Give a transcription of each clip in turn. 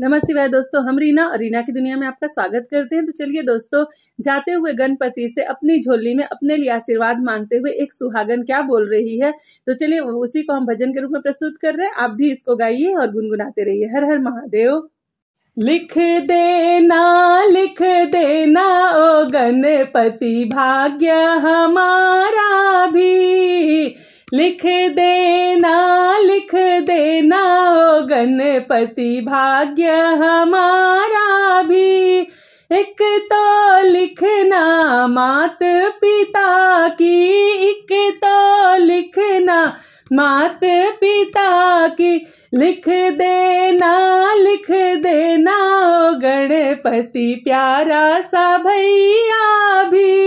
नमस्ते भाई दोस्तों हम रीना और रीना की दुनिया में आपका स्वागत करते हैं तो चलिए दोस्तों जाते हुए गणपति से अपनी झोली में अपने लिए आशीर्वाद मांगते हुए एक सुहागन क्या बोल रही है तो चलिए उसी को हम भजन के रूप में प्रस्तुत कर रहे हैं आप भी इसको गाइए और गुनगुनाते रहिए हर हर महादेव लिख देना लिख देना ओ गणपति भाग्य हमारा भी लिख देना लिख देना ओ गणपति भाग्य हमारा भी एक तो लिखना मात पिता की एक तो लिखना मात पिता की लिख देना लिख देना ओ गणपति प्यारा सा भैया भी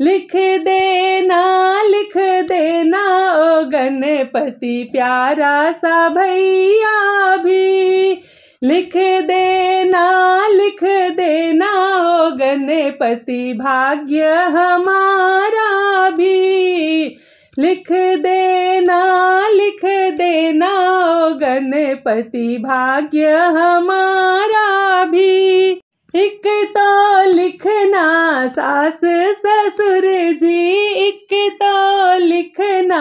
लिख देना लिख देना ओ गणपति प्यारा सा भैया भी लिख देना लिख देना ओ गणपति भाग्य हमारा भी लिख देना लिख देना ओ गणपति भाग्य हमारा भी एक तो लिखना सास जी एक तो लिखना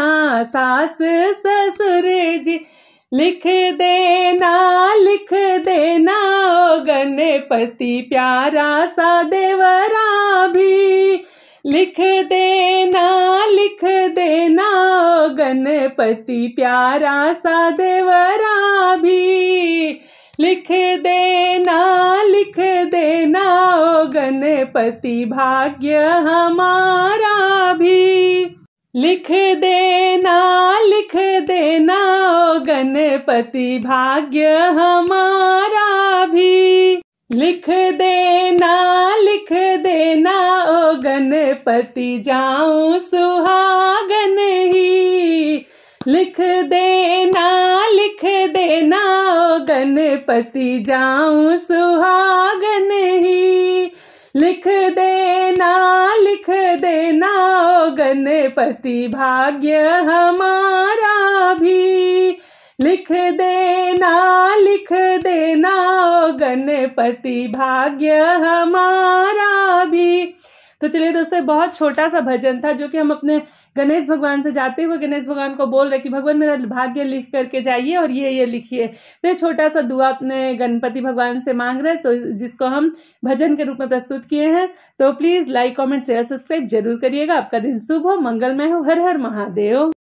सास ससुर जी लिख देना लिख देना ओ गणपति प्यारा सा देवरा भी लिख देना लिख देना ओ गणपति प्यारा सा देवरा भी लिख देना लिख देना ओ गणपति भाग्य हमारा भी लिख देना लिख देना ओ गणपति भाग्य हमारा भी लिख देना लिख देना ओ गणपति जाऊं सुहागन ही लिख देना लिख देना ओ गणपति जाऊं सुहा लिख देना लिख देना ओ गणपति भाग्य हमारा भी लिख देना लिख देना ओ गणपति भाग्य हमारा भी तो चलिए दोस्तों बहुत छोटा सा भजन था जो कि हम अपने गणेश भगवान से जाते हुए गणेश भगवान को बोल रहे कि भगवान मेरा भाग्य लिख करके जाइए और ये ये लिखिए तो छोटा सा दुआ अपने गणपति भगवान से मांग रहे सो जिसको हम भजन के रूप में प्रस्तुत किए हैं तो please like comment share subscribe जरूर करिएगा आपका दिन शुभ हो मंगलमय हो हर हर महादेव